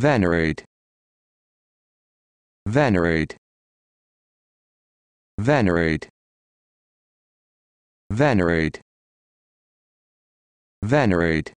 venerate venerate venerate venerate venerate